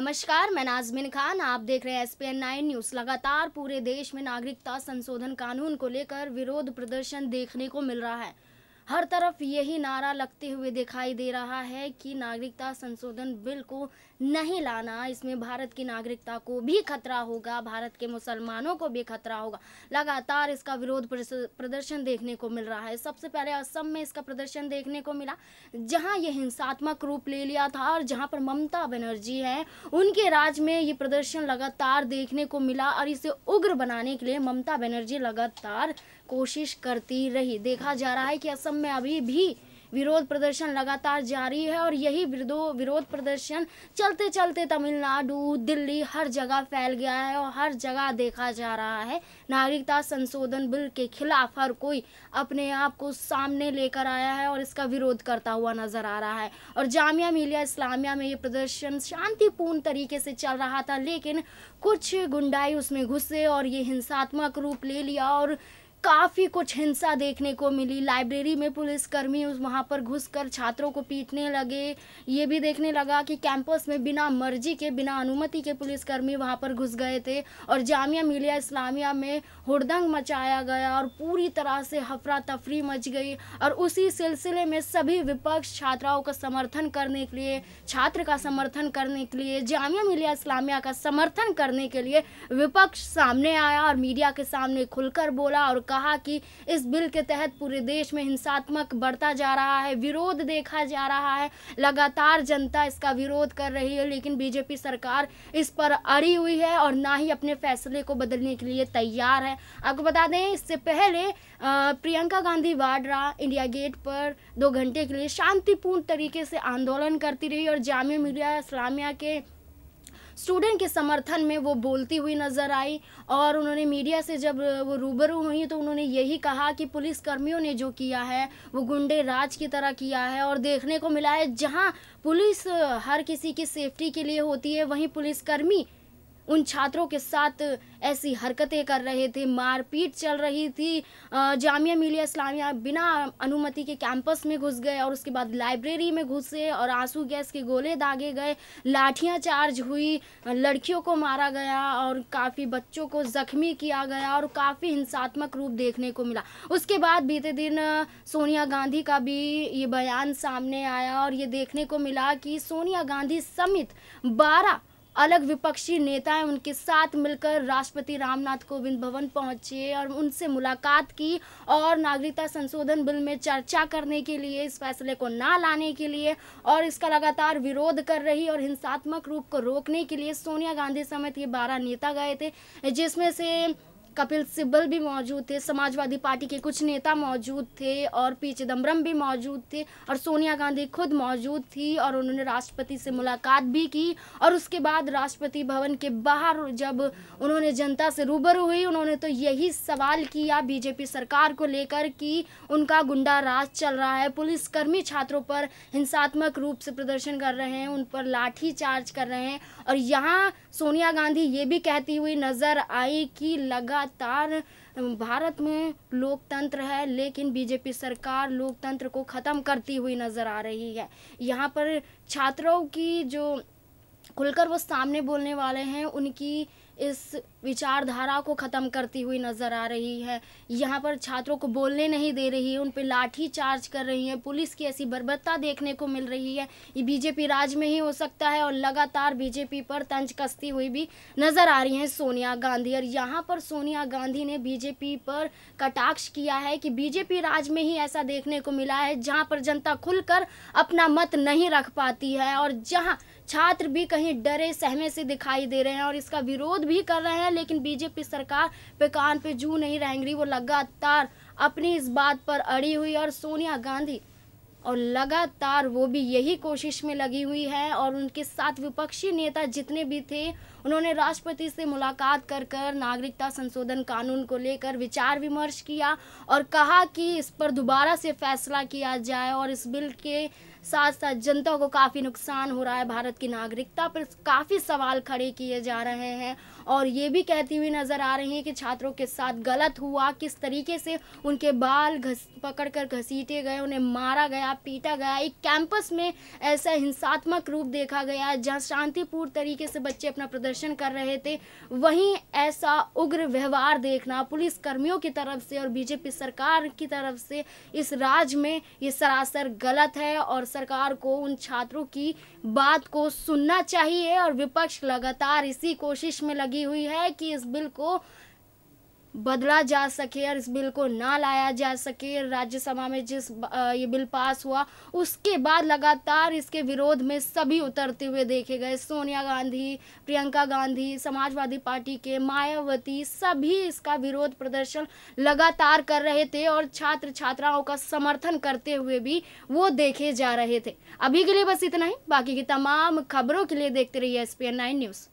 नमस्कार मैं नाजमिन खान आप देख रहे हैं S P N nine news लगातार पूरे देश में नागरिकता संशोधन कानून को लेकर विरोध प्रदर्शन देखने को मिल रहा है हर तरफ यही नारा लगते हुए दिखाई दे रहा है कि नागरिकता संशोधन बिल को नहीं लाना इसमें भारत की नागरिकता को भी खतरा होगा भारत के मुसलमानों को भी खतरा होगा लगातार इसका विरोध प्रदर्शन देखने को मिल रहा है सबसे पहले असम में इसका प्रदर्शन देखने को मिला जहाँ ये हिंसात्मक रूप ले लिया था और जहाँ पर ममता बनर्जी है उनके राज में ये प्रदर्शन लगातार देखने को मिला और इसे उग्र बनाने के लिए ममता बनर्जी लगातार कोशिश करती रही देखा जा रहा है कि असम में अभी भी विरोध प्रदर्शन लगातार जारी है और यही विरोध प्रदर्शन चलते चलते तमिलनाडु दिल्ली हर जगह फैल गया है और हर जगह देखा जा रहा है नागरिकता संशोधन बिल के खिलाफ हर कोई अपने आप को सामने लेकर आया है और इसका विरोध करता हुआ नजर आ रहा है और जामिया मिलिया इस्लामिया में ये प्रदर्शन शांतिपूर्ण तरीके से चल रहा था लेकिन कुछ गुंडाई उसमें घुसे और ये हिंसात्मक रूप ले लिया और काफ़ी कुछ हिंसा देखने को मिली लाइब्रेरी में पुलिसकर्मी वहाँ पर घुसकर छात्रों को पीटने लगे ये भी देखने लगा कि कैंपस में बिना मर्जी के बिना अनुमति के पुलिसकर्मी वहाँ पर घुस गए थे और जामिया मिलिया इस्लामिया में हुड़दंग मचाया गया और पूरी तरह से हफरा तफरी मच गई और उसी सिलसिले में सभी विपक्ष छात्राओं का समर्थन करने के लिए छात्र का समर्थन करने के लिए जामिया मिलिया इस्लामिया का समर्थन करने के लिए विपक्ष सामने आया और मीडिया के सामने खुलकर बोला और कहा कि इस बिल के तहत पूरे देश में हिंसात्मक बढ़ता जा रहा है विरोध देखा जा रहा है लगातार जनता इसका विरोध कर रही है लेकिन बीजेपी सरकार इस पर अड़ी हुई है और ना ही अपने फैसले को बदलने के लिए तैयार है आपको बता दें इससे पहले प्रियंका गांधी वाड्रा इंडिया गेट पर दो घंटे के लिए शांतिपूर्ण तरीके से आंदोलन करती रही और जामिया मिलिया इस्लामिया के स्टूडेंट के समर्थन में वो बोलती हुई नज़र आई और उन्होंने मीडिया से जब वो रूबरू हुई तो उन्होंने यही कहा कि पुलिस कर्मियों ने जो किया है वो गुंडे राज की तरह किया है और देखने को मिला है जहाँ पुलिस हर किसी की सेफ्टी के लिए होती है वहीं पुलिसकर्मी उन छात्रों के साथ ऐसी हरकतें कर रहे थे मारपीट चल रही थी जामिया मिलिया इस्लामिया बिना अनुमति के कैंपस में घुस गए और उसके बाद लाइब्रेरी में घुसे और आंसू गैस के गोले दागे गए लाठियाँ चार्ज हुई लड़कियों को मारा गया और काफ़ी बच्चों को ज़ख्मी किया गया और काफ़ी हिंसात्मक रूप देखने को मिला उसके बाद बीते दिन सोनिया गांधी का भी ये बयान सामने आया और ये देखने को मिला कि सोनिया गांधी समेत बारह अलग विपक्षी नेताएं उनके साथ मिलकर राष्ट्रपति रामनाथ कोविंद भवन पहुंचे और उनसे मुलाकात की और नागरिकता संशोधन बिल में चर्चा करने के लिए इस फैसले को ना लाने के लिए और इसका लगातार विरोध कर रही और हिंसात्मक रूप को रोकने के लिए सोनिया गांधी समेत ये बारह नेता गए थे जिसमें से कपिल सिब्बल भी मौजूद थे समाजवादी पार्टी के कुछ नेता मौजूद थे और पी चिदम्बरम भी मौजूद थे और सोनिया गांधी खुद मौजूद थी और उन्होंने राष्ट्रपति से मुलाकात भी की और उसके बाद राष्ट्रपति भवन के बाहर जब उन्होंने जनता से रूबरू हुई उन्होंने तो यही सवाल किया बीजेपी सरकार को लेकर कि उनका गुंडा राज चल रहा है पुलिसकर्मी छात्रों पर हिंसात्मक रूप से प्रदर्शन कर रहे हैं उन पर लाठी चार्ज कर रहे हैं और यहाँ सोनिया गांधी ये भी कहती हुई नज़र आई कि लगा लगातार भारत में लोकतंत्र है लेकिन बीजेपी सरकार लोकतंत्र को ख़त्म करती हुई नज़र आ रही है यहाँ पर छात्रों की जो खुलकर वो सामने बोलने वाले हैं उनकी इस विचारधारा को ख़त्म करती हुई नज़र आ रही है यहाँ पर छात्रों को बोलने नहीं दे रही है उन पर लाठी चार्ज कर रही है पुलिस की ऐसी बर्बरता देखने को मिल रही है ये बीजेपी राज में ही हो सकता है और लगातार बीजेपी पर तंज कसती हुई भी नज़र आ रही हैं सोनिया गांधी और यहाँ पर सोनिया गांधी ने बीजेपी पर कटाक्ष किया है कि बीजेपी राज में ही ऐसा देखने को मिला है जहाँ पर जनता खुलकर अपना मत नहीं रख पाती है और जहाँ छात्र भी कहीं डरे सहमे से दिखाई दे रहे हैं और इसका विरोध भी कर रहे हैं लेकिन बीजेपी सरकार पे कान पे जू नहीं रहेंगी वो लगातार अपनी इस बात पर अड़ी हुई और सोनिया गांधी और लगातार वो भी यही कोशिश में लगी हुई है और उनके साथ विपक्षी नेता जितने भी थे उन्होंने राष्ट्रपति से मुलाकात कर कर नागरिकता संशोधन कानून को लेकर विचार विमर्श किया और कहा कि इस पर दोबारा से फैसला किया जाए और इस बिल के साथ साथ जनता को काफ़ी नुकसान हो रहा है भारत की नागरिकता पर काफ़ी सवाल खड़े किए जा रहे हैं और ये भी कहती हुई नज़र आ रही है कि छात्रों के साथ गलत हुआ किस तरीके से उनके बाल घस पकड़ कर घसीटे गए उन्हें मारा गया पीटा गया एक कैंपस में ऐसा हिंसात्मक रूप देखा गया जहाँ शांतिपूर्ण तरीके से बच्चे अपना प्रदर्शन कर रहे थे वहीं ऐसा उग्र व्यवहार देखना पुलिस कर्मियों की तरफ से और बीजेपी सरकार की तरफ से इस राज्य में ये सरासर गलत है और सर सरकार को उन छात्रों की बात को सुनना चाहिए और विपक्ष लगातार इसी कोशिश में लगी हुई है कि इस बिल को बदला जा सके और इस बिल को ना लाया जा सके राज्यसभा में जिस ये बिल पास हुआ उसके बाद लगातार इसके विरोध में सभी उतरते हुए देखे गए सोनिया गांधी प्रियंका गांधी समाजवादी पार्टी के मायावती सभी इसका विरोध प्रदर्शन लगातार कर रहे थे और छात्र छात्राओं का समर्थन करते हुए भी वो देखे जा रहे थे अभी के लिए बस इतना ही बाकी की तमाम खबरों के लिए देखते रहिए एस न्यूज़